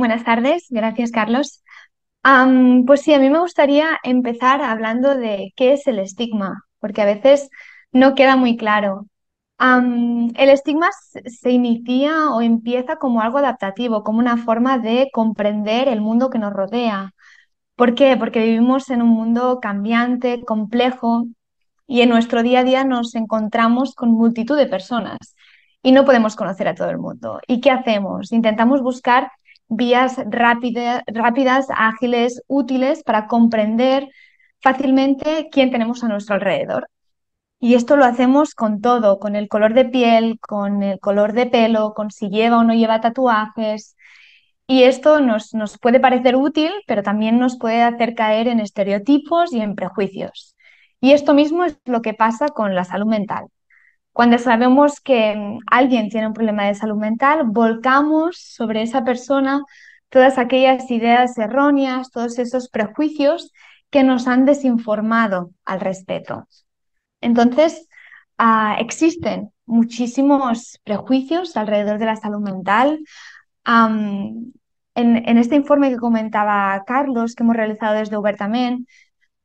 Buenas tardes, gracias Carlos. pues sí, a mí me gustaría empezar hablando de qué es el estigma, porque a veces no queda muy claro. el estigma se inicia o empieza como algo adaptativo, como una forma de comprender el mundo que nos rodea. ¿Por qué? Porque vivimos en un mundo cambiante, complejo, y en nuestro día a día nos encontramos con multitud de personas y no podemos conocer a todo el mundo. ¿Y qué hacemos? Intentamos buscar vías rápidas, ágiles, útiles para comprender fácilmente quién tenemos a nuestro alrededor. Y esto lo hacemos con todo, con el color de piel, con el color de pelo, con si lleva o no lleva tatuajes. Y esto nos, nos puede parecer útil, pero también nos puede hacer caer en estereotipos y en prejuicios. Y esto mismo es lo que pasa con la salud mental. Cuando sabemos que mm, alguien tiene un problema de salud mental, volcamos sobre esa persona todas aquellas ideas erróneas, todos esos prejuicios que nos han desinformado al respecto. Entonces, ah, existen muchísimos prejuicios alrededor de la salud mental. en, este informe que comentaba Carlos, que hemos realizado desde Uber también,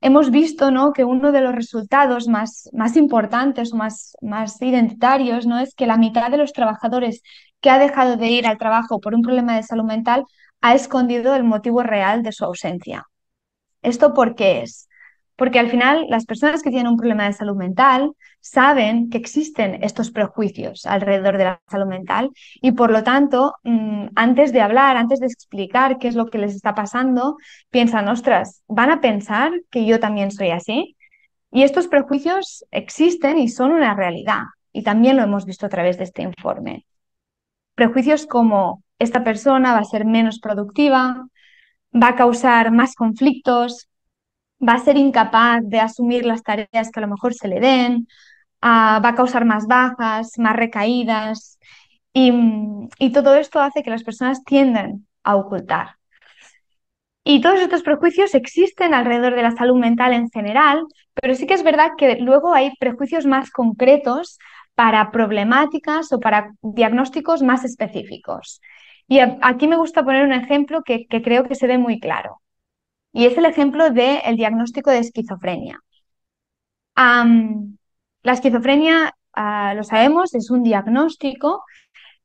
hemos visto ¿no? que uno de los resultados más, más importantes o más, más identitarios ¿no? es que la mitad de los trabajadores que ha dejado de ir al trabajo por un problema de salud mental ha escondido el motivo real de su ausencia. ¿Esto por qué es? Porque al final las personas que tienen un problema de salud mental saben que existen estos prejuicios alrededor de la salud mental y por lo tanto, mm, antes de hablar, antes de explicar qué es lo que les está pasando, piensan, ostras, van a pensar que yo también soy así. Y estos prejuicios existen y son una realidad. Y también lo hemos visto a través de este informe. Prejuicios como esta persona va a ser menos productiva, va a causar más conflictos, va a ser incapaz de asumir las tareas que a lo mejor se le den, ah, va a causar más bajas, más recaídas mm, y, todo esto hace que las personas tiendan a ocultar. Y todos estos prejuicios existen alrededor de la salud mental en general, pero sí que es verdad que luego hay prejuicios más concretos para problemáticas o para diagnósticos más específicos. Y aquí me gusta poner un ejemplo que creo que se ve muy claro. Y es el ejemplo del diagnóstico de esquizofrenia. la esquizofrenia, ah, lo sabemos, es un diagnóstico,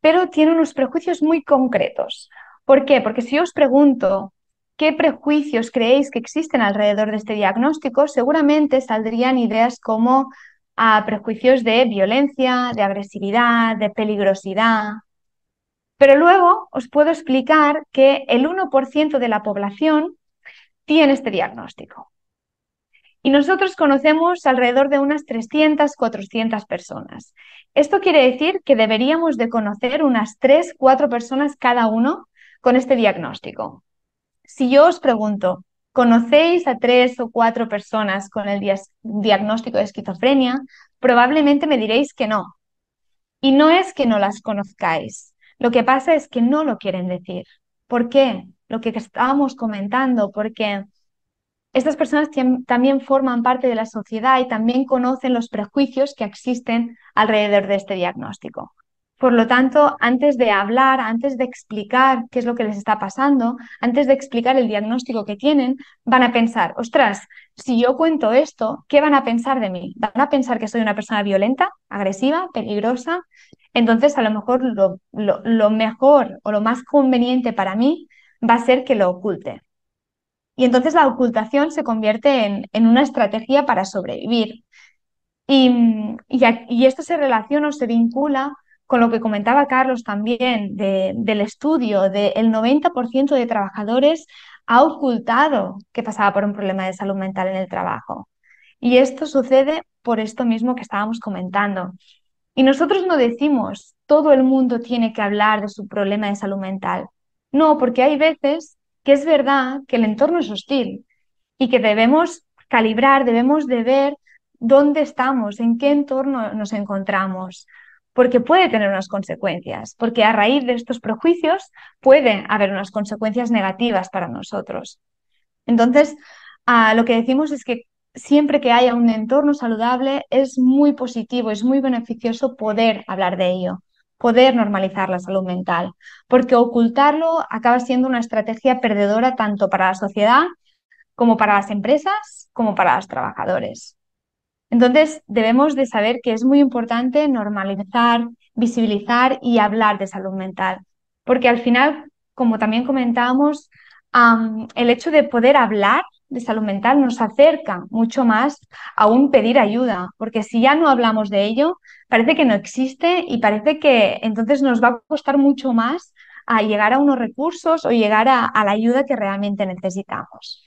pero tiene unos prejuicios muy concretos. ¿Por qué? Porque si os pregunto qué prejuicios creéis que existen alrededor de este diagnóstico, seguramente saldrían ideas como ah, prejuicios de violencia, de agresividad, de peligrosidad. Pero luego os puedo explicar que el 1% de la población tiene este diagnóstico. Y nosotros conocemos alrededor de unas 300, 400 personas. Esto quiere decir que deberíamos de conocer unas 3, 4 personas cada uno con este diagnóstico. Si yo os pregunto, ¿conocéis a 3 o 4 personas con el diagnóstico de esquizofrenia? Probablemente me diréis que no. Y no es que no las conozcáis. Lo que pasa es que no lo quieren decir. ¿Por qué? lo que estábamos comentando, porque estas personas también forman parte de la sociedad y también conocen los prejuicios que existen alrededor de este diagnóstico. Por lo tanto, antes de hablar, antes de explicar qué es lo que les está pasando, antes de explicar el diagnóstico que tienen, van a pensar, ostras, si yo cuento esto, ¿qué van a pensar de mí? ¿Van a pensar que soy una persona violenta, agresiva, peligrosa? Entonces, a lo mejor lo, mejor o lo más conveniente para mí va a ser que lo oculte. Y entonces la ocultación se convierte en, una estrategia para sobrevivir. Y, esto se relaciona o se vincula con lo que comentaba Carlos también del estudio, del el 90% de trabajadores ha ocultado que pasaba por un problema de salud mental en el trabajo. Y esto sucede por esto mismo que estábamos comentando. Y nosotros no decimos, todo el mundo tiene que hablar de su problema de salud mental. No, porque hay veces que es verdad que el entorno es hostil y que debemos calibrar, debemos de ver dónde estamos, en qué entorno nos encontramos, porque puede tener unas consecuencias, porque a raíz de estos prejuicios puede haber unas consecuencias negativas para nosotros. Entonces, lo que decimos es que siempre que haya un entorno saludable es muy positivo, es muy beneficioso poder hablar de ello poder normalizar la salud mental, porque ocultarlo acaba siendo una estrategia perdedora tanto para la sociedad como para las empresas, como para los trabajadores. Entonces, debemos de saber que es muy importante normalizar, visibilizar y hablar de salud mental, porque al final, como también comentábamos, el hecho de poder hablar de salud mental nos acerca mucho más a un pedir ayuda, porque si ya no hablamos de ello, parece que no existe y parece que entonces nos va a costar mucho más a llegar a unos recursos o llegar a, la ayuda que realmente necesitamos.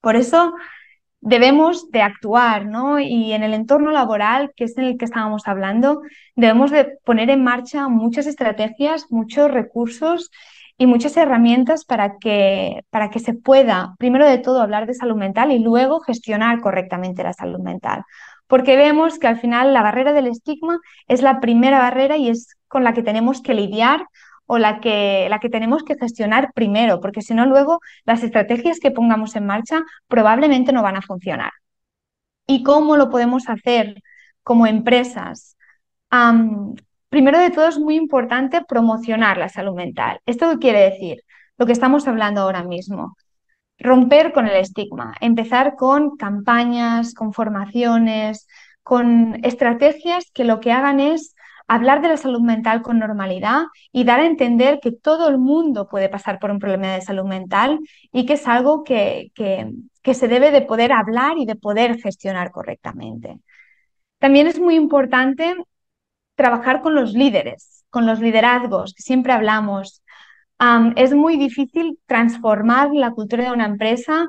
Por eso debemos de actuar, ¿no? Y en el entorno laboral, que es en el que estábamos hablando, debemos de poner en marcha muchas estrategias, muchos recursos y muchas herramientas para que, para que se pueda, primero de todo, hablar de salud mental y luego gestionar correctamente la salud mental. Porque vemos que al final la barrera del estigma es la primera barrera y es con la que tenemos que lidiar o la que, la que tenemos que gestionar primero, porque si no, luego las estrategias que pongamos en marcha probablemente no van a funcionar. ¿Y cómo lo podemos hacer como empresas? primero de todo es muy importante promocionar la salud mental. ¿Esto quiere decir? Lo que estamos hablando ahora mismo. Romper con el estigma, empezar con campañas, con formaciones, con estrategias que lo que hagan es hablar de la salud mental con normalidad y dar a entender que todo el mundo puede pasar por un problema de salud mental y que es algo que, que, que, se debe de poder hablar y de poder gestionar correctamente. También es muy importante trabajar con los líderes, con los liderazgos, que siempre hablamos. es muy difícil transformar la cultura de una empresa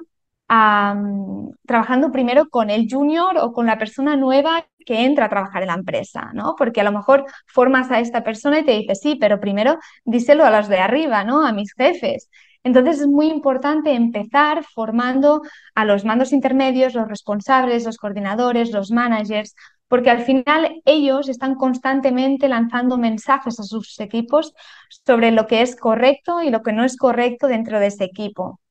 trabajando primero con el junior o con la persona nueva que entra a trabajar en la empresa, ¿no? Porque a lo mejor formas a esta persona y te dice, sí, pero primero díselo a los de arriba, ¿no? A mis jefes. Entonces es muy importante empezar formando a los mandos intermedios, los responsables, los coordinadores, los managers, porque al final ellos están constantemente lanzando mensajes a sus equipos sobre lo que es correcto y lo que no es correcto dentro de ese equipo.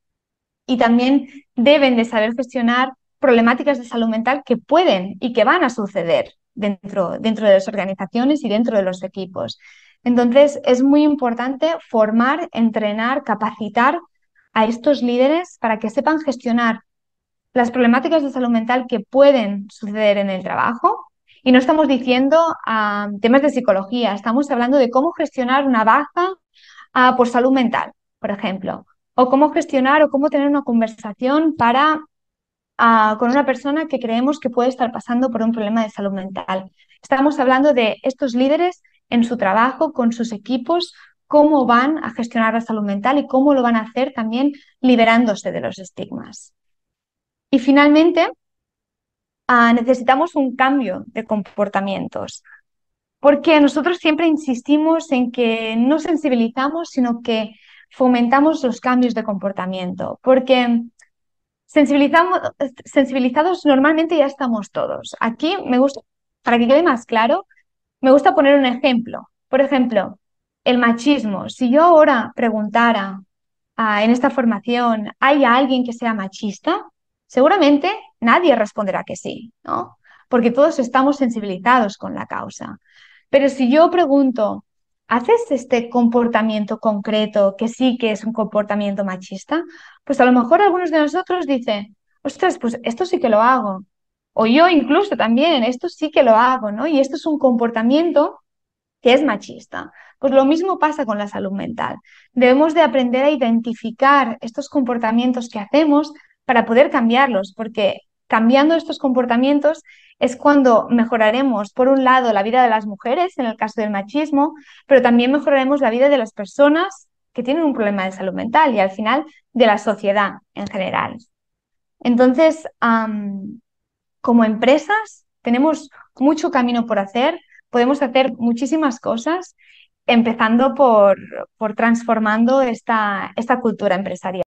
Y también deben de saber gestionar problemáticas de salud mental que pueden y que van a suceder dentro, dentro de las organizaciones y dentro de los equipos. Entonces, es muy importante formar, entrenar, capacitar a estos líderes para que sepan gestionar las problemáticas de salud mental que pueden suceder en el trabajo y no estamos diciendo ah, temas de psicología, estamos hablando de cómo gestionar una baja ah, por salud mental, por ejemplo, o cómo gestionar o cómo tener una conversación para ah, con una persona que creemos que puede estar pasando por un problema de salud mental. Estamos hablando de estos líderes en su trabajo, con sus equipos, cómo van a gestionar la salud mental y cómo lo van a hacer también liberándose de los estigmas. Y finalmente, Ah, necesitamos un cambio de comportamientos, porque nosotros siempre insistimos en que no sensibilizamos, sino que fomentamos los cambios de comportamiento, porque sensibilizados normalmente ya estamos todos. Aquí me gusta, para que quede más claro, me gusta poner un ejemplo. Por ejemplo, el machismo. Si yo ahora preguntara ah, en esta formación, ¿hay alguien que sea machista? seguramente nadie responderá que sí, ¿no? Porque todos estamos sensibilizados con la causa. Pero si yo pregunto, ¿haces este comportamiento concreto que sí que es un comportamiento machista? Pues a lo mejor algunos de nosotros dicen, ostras, pues esto sí que lo hago. O yo incluso también, esto sí que lo hago, ¿no? Y esto es un comportamiento que es machista. Pues lo mismo pasa con la salud mental. Debemos de aprender a identificar estos comportamientos que hacemos para poder cambiarlos, porque cambiando estos comportamientos es cuando mejoraremos, por un lado, la vida de las mujeres en el caso del machismo, pero también mejoraremos la vida de las personas que tienen un problema de salud mental y al final de la sociedad en general. Entonces, como empresas, tenemos mucho camino por hacer, podemos hacer muchísimas cosas, empezando por, por transformando esta, esta cultura empresarial.